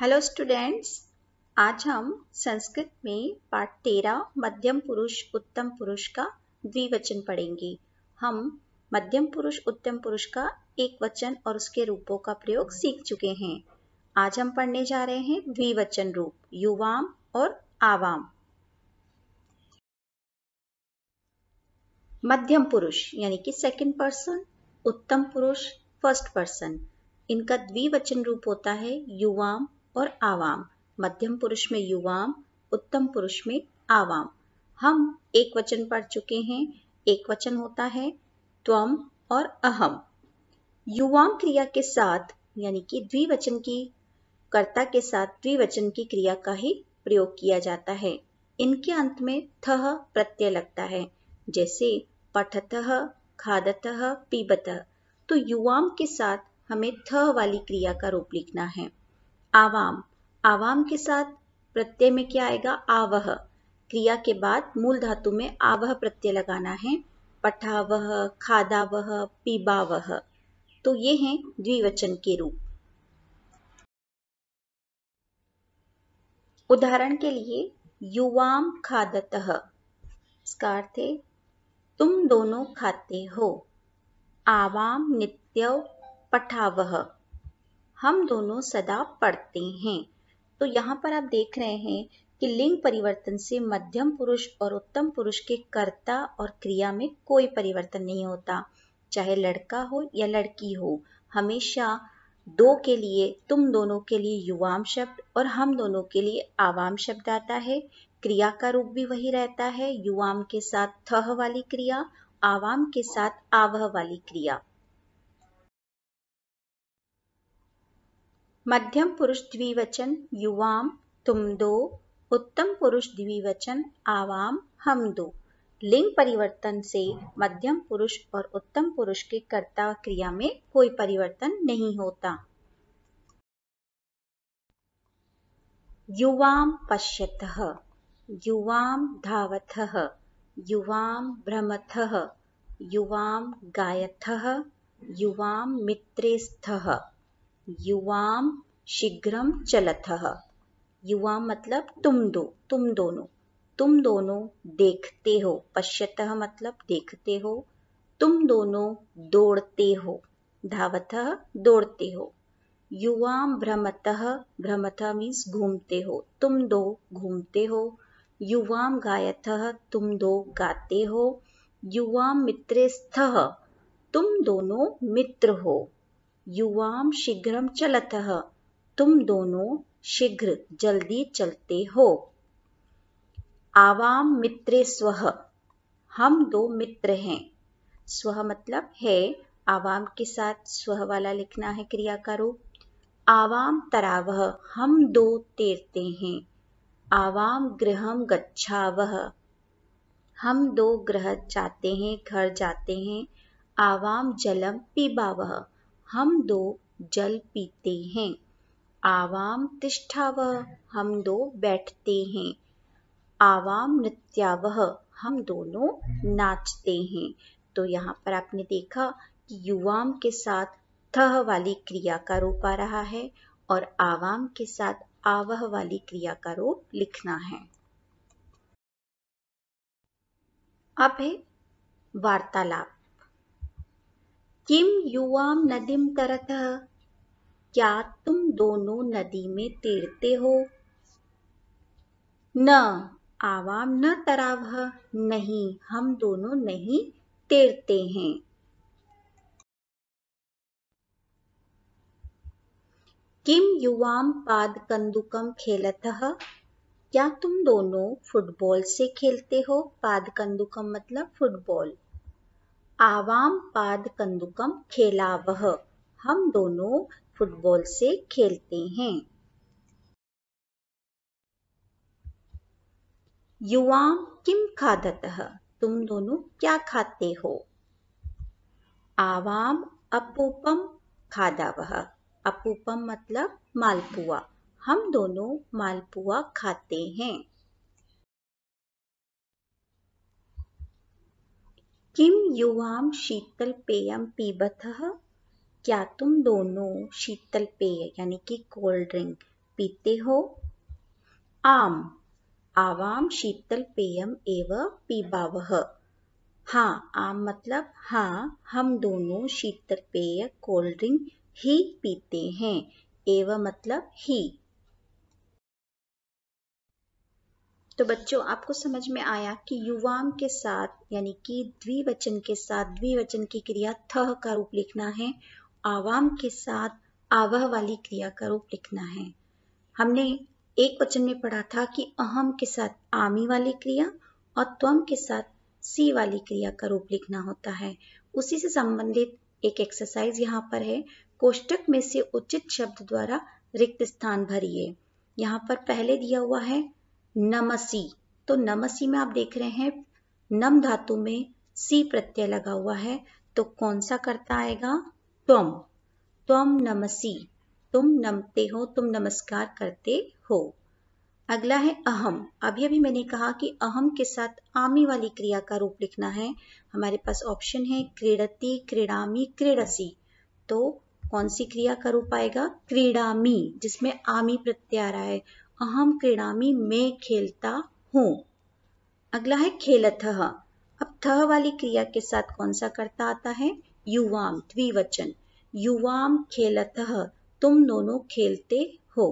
hello students आज हम संस्कृत में पाठ तेरह मध्यम पुरुष उत्तम पुरुष का द्विवचन पढ़ेंगे हम मध्यम पुरुष उत्तम पुरुष का एक वचन और उसके रूपों का प्रयोग सीख चुके हैं आज हम पढ़ने जा रहे हैं द्विवचन रूप युवाम और आवाम मध्यम पुरुष यानी कि सेकंड पर्सन उत्तम पुरुष फर्स्ट पर्सन इनका द्विवचन रूप होता है युवाम और आवाम मध्यम पुरुष में युवाम उत्तम पुरुष में आवाम हम एक वचन पढ़ चुके हैं एक वचन होता है त्वम और अहम युवाम क्रिया के साथ यानी कि द्विवचन की कर्ता के साथ द्विवचन की क्रिया का ही प्रयोग किया जाता है इनके अंत में थह प्रत्यय लगता है जैसे पठतः खादतः पीबतः तो युवाम के साथ हमें थ वाली क्रिया का रूप लिखना है आवाम आवाम के साथ प्रत्यय में क्या आएगा आवह क्रिया के बाद मूल धातु में आवह प्रत्यय लगाना है पठावह खादावह पीबावह तो ये हैं द्विवचन के रूप उदाहरण के लिए युवाम खादत इसका अर्थ है तुम दोनों खाते हो आवाम नित्य पठावह हम दोनों सदा पढ़ते हैं तो यहाँ पर आप देख रहे हैं कि लिंग परिवर्तन से मध्यम पुरुष और उत्तम पुरुष के कर्ता और क्रिया में कोई परिवर्तन नहीं होता चाहे लड़का हो या लड़की हो हमेशा दो के लिए तुम दोनों के लिए युवाम शब्द और हम दोनों के लिए आवाम शब्द आता है क्रिया का रूप भी वही रहता है युवाम के साथ थह वाली क्रिया आवाम के साथ आवह वाली क्रिया मध्यम पुरुष द्विवचन युवाम तुम दो उत्तम पुरुष द्विवचन आवाम हम दो लिंग परिवर्तन से मध्यम पुरुष और उत्तम पुरुष के कर्ता क्रिया में कोई परिवर्तन नहीं होता युवाम पश्यत युवाम धावतः युवाम भ्रमथ युवाम गायथ युवाम मित्रेस्थः युवाम शीघ्रम चलथ युवा मतलब तुम दो तुम दोनों तुम दोनों देखते हो पश्यत मतलब देखते हो तुम दोनों दौड़ते हो धावत दौड़ते हो युवाम भ्रमत भ्रमत मीन्स घूमते हो तुम दो घूमते हो युवाम गायथ तुम दो गाते हो युवाम स्थ तुम दोनों मित्र हो युवाम शीघ्रम चलतः तुम दोनों शीघ्र जल्दी चलते हो आवाम मित्रे स्व हम दो मित्र हैं स्व मतलब है आवाम के साथ स्व वाला लिखना है क्रिया का रूप आवाम तरावह हम दो तैरते हैं आवाम गृहम गच्छावह हम दो ग्रह जाते हैं घर जाते हैं आवाम जलम पीबावह हम दो जल पीते हैं आवाम वह हम दो बैठते हैं आवाम नृत्या वह हम दोनों नाचते हैं तो यहाँ पर आपने देखा कि युवाम के साथ थह वाली क्रिया का रूप आ रहा है और आवाम के साथ आवह वाली क्रिया का रूप लिखना है अब है वार्तालाप किम युवाम नदीम तरत क्या तुम दोनों नदी में तैरते हो न आवाम न तराव नहीं हम दोनों नहीं तैरते हैं किम युवाम पाद कंदुकम खेलत क्या तुम दोनों फुटबॉल से खेलते हो पाद कंदुकम मतलब फुटबॉल आवाम पाद कंदुकम खेला वह हम दोनों फुटबॉल से खेलते हैं युवा किम खादत तुम दोनों क्या खाते हो आवाम अपूपम खादा वह अपूपम मतलब मालपुआ हम दोनों मालपुआ खाते हैं किम युवाम शीतल पेयम पीबथ क्या तुम दोनों शीतल पेय यानी कि कोल्ड ड्रिंक पीते हो आम आवाम शीतल पेयम एव पीबाव हाँ आम मतलब हाँ हम दोनों शीतल पेय कोल्ड ड्रिंक ही पीते हैं एव मतलब ही तो बच्चों आपको समझ में आया कि युवाम के साथ यानी कि द्विवचन के साथ द्विवचन की क्रिया थह का रूप लिखना है आवाम के साथ आवह वाली क्रिया का रूप लिखना है हमने एक वचन में पढ़ा था कि अहम के साथ आमी वाली क्रिया और त्वम के साथ सी वाली क्रिया का रूप लिखना होता है उसी से संबंधित एक एक्सरसाइज यहाँ पर है कोष्टक में से उचित शब्द द्वारा रिक्त स्थान भरिए यहाँ पर पहले दिया हुआ है नमसी तो नमसी में आप देख रहे हैं नम धातु में सी प्रत्यय लगा हुआ है तो कौन सा करता आएगा त्वम त्वम नमसी तुम नमते हो तुम नमस्कार करते हो अगला है अहम अभी अभी मैंने कहा कि अहम के साथ आमी वाली क्रिया का रूप लिखना है हमारे पास ऑप्शन है क्रीडती क्रीडामी क्रीडसी तो कौन सी क्रिया का रूप आएगा क्रीडामी जिसमें आमी प्रत्यय आ रहा है अहम क्रीड़ामी मैं खेलता हूँ अगला है खेलथह अब थह वाली क्रिया के साथ कौन सा करता आता है युवाम द्विवचन युवाम खेलथह तुम दोनों खेलते हो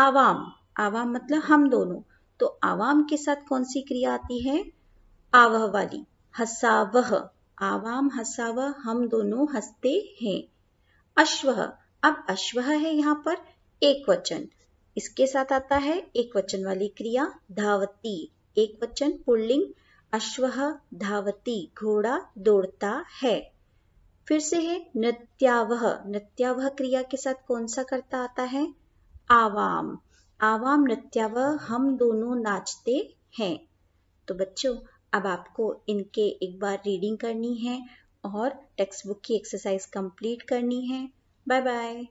आवाम आवाम मतलब हम दोनों तो आवाम के साथ कौन सी क्रिया आती है आवह वाली हसावह आवाम हसावह हम दोनों हंसते हैं अश्व अब अश्व है यहाँ पर एक वचन इसके साथ आता है एक वचन वाली क्रिया धावती एक वचन पुल्लिंग अश्व धावती घोड़ा दौड़ता है फिर से है नृत्यावह नृत्यावह क्रिया के साथ कौन सा करता आता है आवाम आवाम नृत्यावह हम दोनों नाचते हैं तो बच्चों अब आपको इनके एक बार रीडिंग करनी है और टेक्स्ट बुक की एक्सरसाइज कंप्लीट करनी है बाय बाय